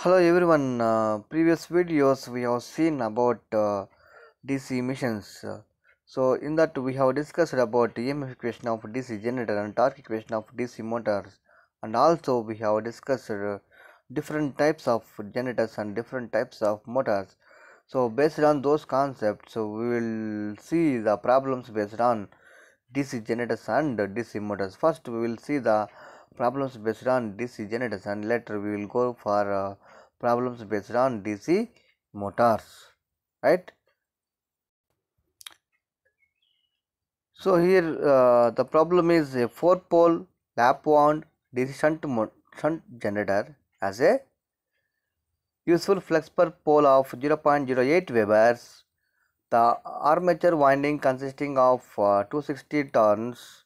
hello everyone uh, previous videos we have seen about uh, DC emissions uh, so in that we have discussed about EMF equation of DC generator and torque equation of DC motors and also we have discussed uh, different types of generators and different types of motors so based on those concepts so we will see the problems based on DC generators and DC motors first we will see the problems based on DC generators and later we will go for uh, problems based on DC motors right. So here uh, the problem is a 4 pole lap wound DC shunt, shunt generator as a useful flux per pole of 0.08 Webers. The armature winding consisting of uh, 260 turns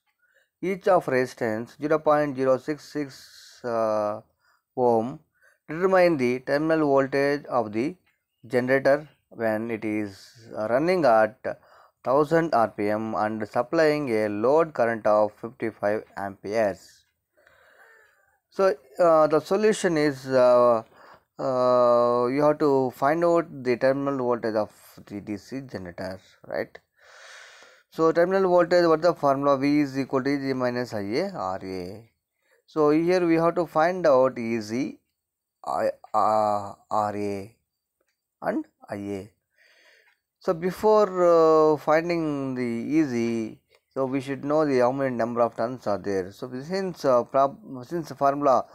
each of resistance 0.066 uh, ohm determine the terminal voltage of the generator when it is running at 1000 rpm and supplying a load current of 55 amperes so uh, the solution is uh, uh, you have to find out the terminal voltage of the dc generator right so terminal voltage what the formula V is equal to G minus IA RA. So here we have to find out EZ I, uh, RA and IA. So before uh, finding the EZ so we should know the how many number of turns are there. So since uh, prob since formula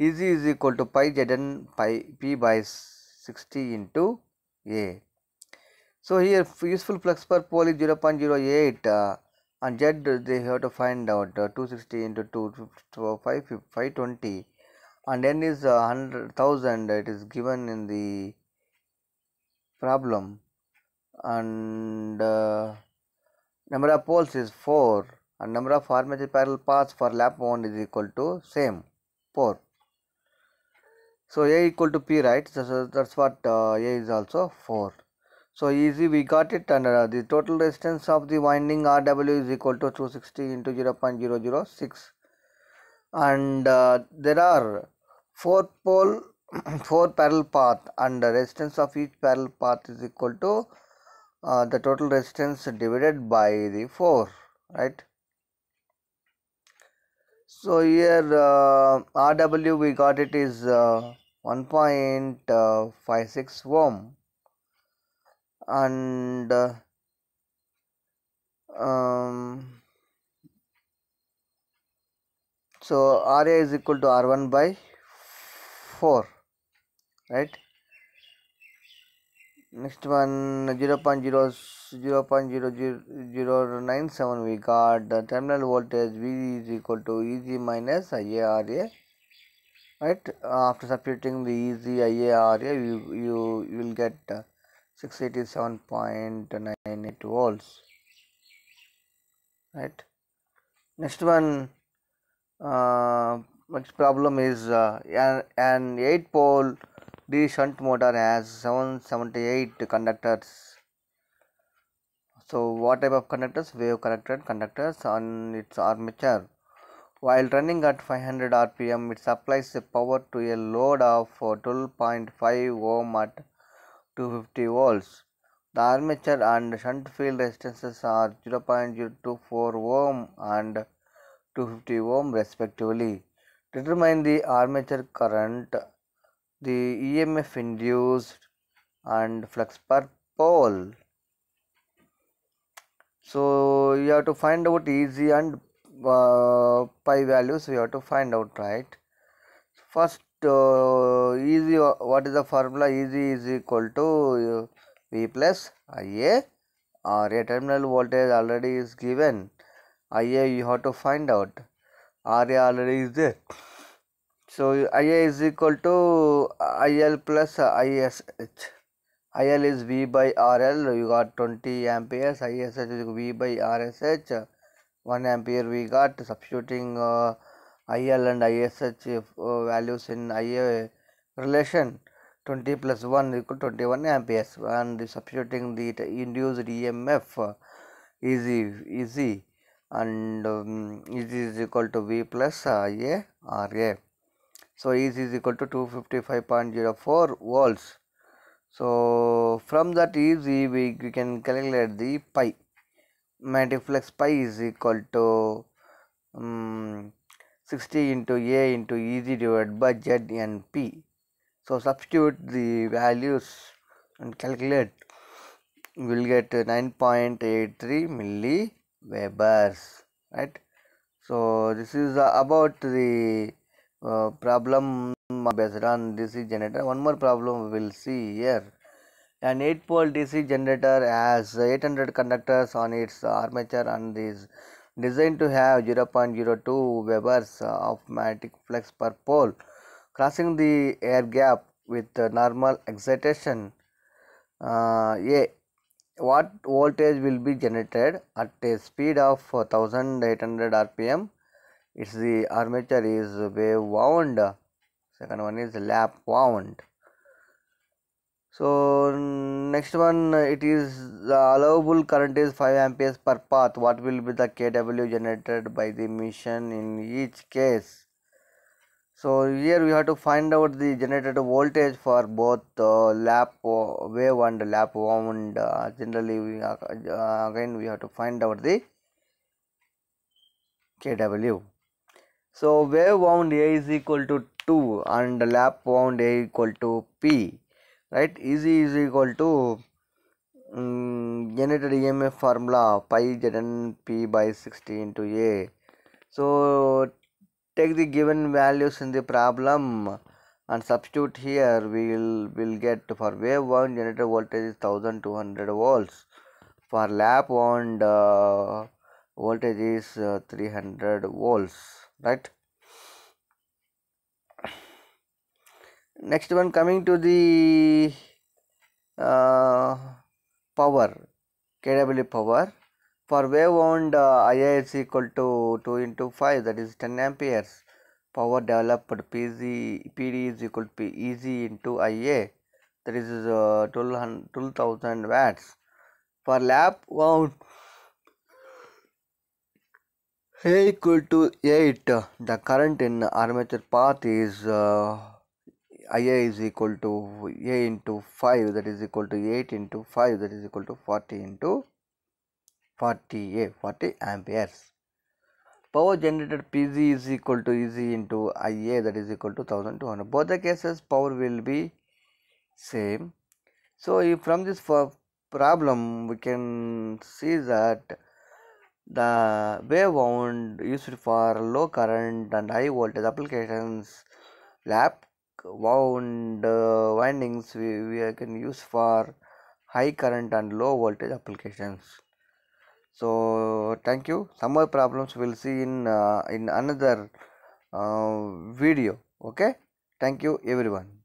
Ez is equal to pi Zn pi P by 60 into A. So here useful flux per pole is 0.08 uh, and Z they have to find out uh, 260 into 250, 520 and N is uh, 100,000 it is given in the problem and uh, number of poles is 4 and number of armature parallel paths for lap wound is equal to same 4. So A equal to P right so, so that's what uh, A is also 4. So easy we got it and uh, the total resistance of the winding RW is equal to 260 into 0 0.006 and uh, there are four pole four parallel path and the resistance of each parallel path is equal to uh, the total resistance divided by the 4 right so here uh, rw we got it is uh, 1.56 uh, ohm and uh, um, so ra is equal to r1 by 4 right next one 0 0.0 0 0.0097 we got the terminal voltage v is equal to eg minus iara right after substituting the eg iara you you, you will get uh, 687.98 volts right next one uh, next problem is uh, an, an 8 pole D shunt motor has 778 conductors so what type of conductors wave corrected conductors on its armature while running at 500 rpm it supplies the power to a load of 12.5 ohm at 250 volts. The armature and shunt field resistances are 0.024 ohm and 250 ohm respectively. determine the armature current, the EMF induced and flux per pole. So you have to find out easy and uh, pi values you have to find out right. First easy what is the formula easy is equal to uh, v plus ia or a uh, terminal voltage already is given ia you have to find out ra already is there so ia is equal to uh, il plus ish il is v by rl you got 20 amperes ish is v by rsh 1 ampere we got substituting uh, IL and ISH uh, values in IA relation 20 plus 1 equal 21 amperes and substituting the induced EMF is easy and um, it is equal to V plus IA RA. So, E is equal to 255.04 volts. So, from that easy we, we can calculate the pi. Multiplex pi is equal to um, 60 into A into EZ divided by Z and P. So substitute the values and calculate. We will get 9.83 milli Webers, right? So this is about the uh, problem based on DC generator. One more problem we will see here. An 8 pole DC generator has 800 conductors on its armature and these designed to have 0.02 Webers of magnetic flux per pole crossing the air gap with normal excitation uh, A what voltage will be generated at a speed of 1800 rpm its the armature is wave wound second one is lap wound so next one it is the allowable current is 5 amperes per path what will be the kw generated by the machine in each case so here we have to find out the generated voltage for both uh, lap wave and lap wound uh, generally we uh, uh again we have to find out the kw so wave wound a is equal to 2 and lap wound a equal to p right easy is equal to um, generated emf formula pi zn p by 60 into a so take the given values in the problem and substitute here we will will get for wave 1 generator voltage is 1200 volts for lap 1 uh, voltage is uh, 300 volts right next one coming to the uh, power kW power for wave-wound uh, is equal to 2 into 5 that is 10 amperes power developed PZ, PD is equal to PEZ into IA that is uh, 12,000 watts for lap wound A equal to 8 the current in armature path is uh, ia is equal to a into 5 that is equal to 8 into 5 that is equal to 40 into 40 a 40 amperes power generated pg is equal to easy into ia that is equal to 1200 both the cases power will be same so from this problem we can see that the wound used for low current and high voltage applications lap wound uh, windings we, we can use for high current and low voltage applications so thank you some more problems we'll see in uh, in another uh, video okay thank you everyone